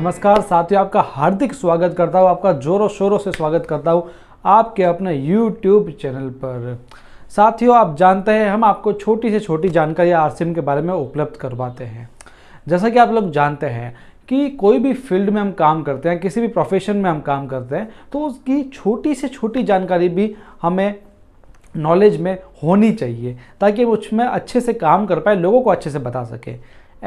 नमस्कार साथियों आपका हार्दिक स्वागत करता हूँ आपका जोरों शोरों से स्वागत करता हूँ आपके अपने यूट्यूब चैनल पर साथियों आप जानते हैं हम आपको छोटी से छोटी जानकारी आर के बारे में उपलब्ध करवाते हैं जैसा कि आप लोग जानते हैं कि कोई भी फील्ड में हम काम करते हैं किसी भी प्रोफेशन में हम काम करते हैं तो उसकी छोटी से छोटी जानकारी भी हमें नॉलेज में होनी चाहिए ताकि उसमें अच्छे से काम कर पाए लोगों को अच्छे से बता सके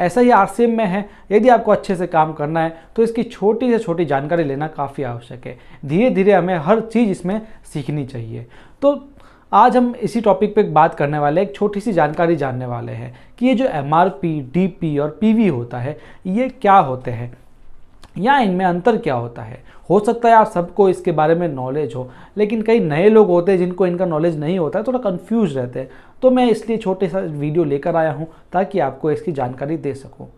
ऐसा ही आरसीएम में है यदि आपको अच्छे से काम करना है तो इसकी छोटी से छोटी जानकारी लेना काफ़ी आवश्यक है धीरे धीरे हमें हर चीज़ इसमें सीखनी चाहिए तो आज हम इसी टॉपिक पे बात करने वाले एक छोटी सी जानकारी जानने वाले हैं कि ये जो M R P D P और पी वी होता है ये क्या होते हैं या इनमें अंतर क्या होता है हो सकता है आप सबको इसके बारे में नॉलेज हो लेकिन कई नए लोग होते हैं जिनको इनका नॉलेज नहीं होता है थोड़ा कन्फ्यूज रहते हैं तो मैं इसलिए छोटे सा वीडियो लेकर आया हूँ ताकि आपको इसकी जानकारी दे सकूँ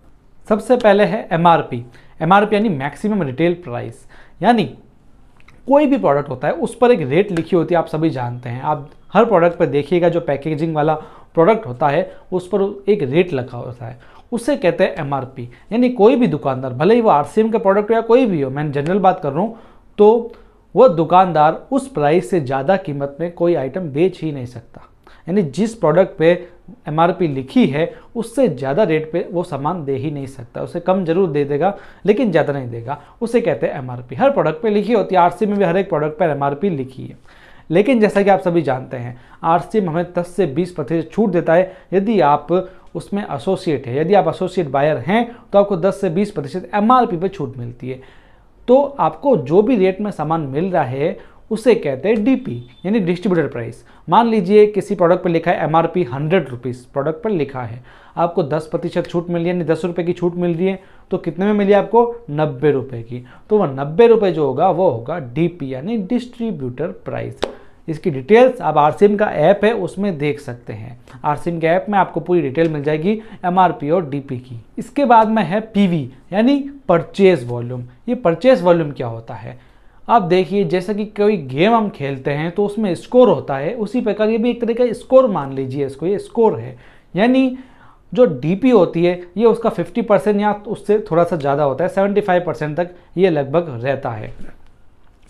सबसे पहले है M R P M R P यानी मैक्सिमम रिटेल प्राइस यानी कोई भी प्रोडक्ट होता है उस पर एक रेट लिखी होती है आप सभी जानते हैं आप हर प्रोडक्ट पर देखिएगा जो पैकेजिंग वाला प्रोडक्ट होता है उस पर एक रेट लगा होता है उसे कहते हैं एम यानी कोई भी दुकानदार भले ही वो आर का प्रोडक्ट हो या कोई भी हो मैं जनरल बात कर रहा हूँ तो वह दुकानदार उस प्राइस से ज़्यादा कीमत में कोई आइटम बेच ही नहीं सकता यानी जिस प्रोडक्ट पे एम लिखी है उससे ज़्यादा रेट पे वो सामान दे ही नहीं सकता उसे कम जरूर दे देगा लेकिन ज़्यादा नहीं देगा उसे कहते हैं एम हर प्रोडक्ट पे लिखी होती है आर में भी हर एक प्रोडक्ट पर एम लिखी है लेकिन जैसा कि आप सभी जानते हैं आर हमें दस से बीस प्रतिशत छूट देता है यदि आप उसमें एसोसिएट है यदि आप एसोसिएट बायर हैं तो आपको 10 से 20 प्रतिशत एम पर छूट मिलती है तो आपको जो भी रेट में सामान मिल रहा है उसे कहते हैं डीपी यानी डिस्ट्रीब्यूटर प्राइस मान लीजिए किसी प्रोडक्ट पर लिखा है M R P hundred rupees product पर लिखा है आपको दस प्रतिशत छूट मिल रही है यानी दस रुपये की छूट मिल रही है तो कितने में मिली आपको नब्बे रुपये की तो वह नब्बे रुपये जो होगा वो होगा पी यानी डिस्ट्रीब्यूटर प्राइस इसकी डिटेल्स आप आर का ऐप है उसमें देख सकते हैं आर के ऐप में आपको पूरी डिटेल मिल जाएगी एम और डी की इसके बाद में है पी यानी परचेज वॉल्यूम ये परचेज वॉल्यूम क्या होता है आप देखिए जैसा कि कोई गेम हम खेलते हैं तो उसमें स्कोर होता है उसी प्रकार ये भी एक तरह का स्कोर मान लीजिए इसको ये स्कोर है यानी जो डीपी होती है ये उसका 50 परसेंट या उससे थोड़ा सा ज़्यादा होता है 75 परसेंट तक ये लगभग रहता है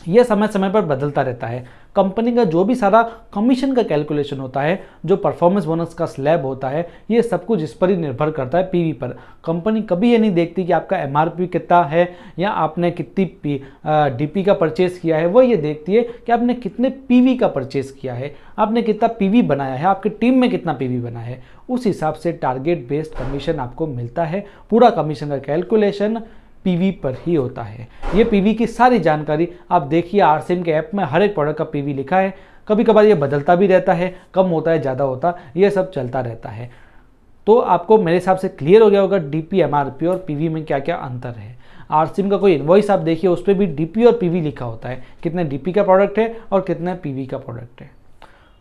यह समय समय पर बदलता रहता है कंपनी का जो भी सारा कमीशन का कैलकुलेशन होता है जो परफॉर्मेंस बोनस का स्लैब होता है ये सब कुछ इस पर ही निर्भर करता है पीवी पर कंपनी कभी ये नहीं देखती कि आपका एमआरपी कितना है या आपने कितनी पी डीपी का परचेस किया है वो ये देखती है कि आपने कितने पीवी का परचेस किया है आपने कितना पी बनाया है आपकी टीम में कितना पी बना है उस हिसाब से टारगेट बेस्ड कमीशन आपको मिलता है पूरा कमीशन का कैलकुलेशन पीवी पर ही होता है ये पीवी की सारी जानकारी आप देखिए आर के ऐप में हर एक प्रोडक्ट का पीवी लिखा है कभी कभार ये बदलता भी रहता है कम होता है ज़्यादा होता ये सब चलता रहता है तो आपको मेरे हिसाब से क्लियर हो गया होगा D P M R P और पी वी में क्या क्या अंतर है आर सिम का कोई इन्वॉइस आप देखिए उस पर भी डी पी और पी वी लिखा होता है कितने डी पी का प्रोडक्ट है और कितना पी वी का प्रोडक्ट है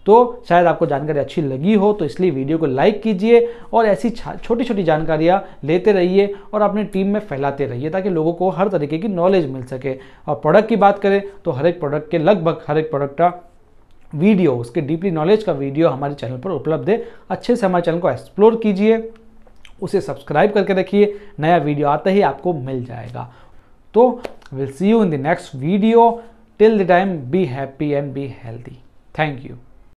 तो शायद आपको जानकारी अच्छी लगी हो तो इसलिए वीडियो को लाइक कीजिए और ऐसी छोटी छोटी जानकारियाँ लेते रहिए और अपनी टीम में फैलाते रहिए ताकि लोगों को हर तरीके की नॉलेज मिल सके और प्रोडक्ट की बात करें तो हर एक प्रोडक्ट के लगभग हर एक प्रोडक्ट का वीडियो उसके डीपली नॉलेज का वीडियो हमारे चैनल पर उपलब्ध है अच्छे से हमारे चैनल को एक्सप्लोर कीजिए उसे सब्सक्राइब करके रखिए नया वीडियो आते ही आपको मिल जाएगा तो will see you in the next video till the time be happy and be healthy thank you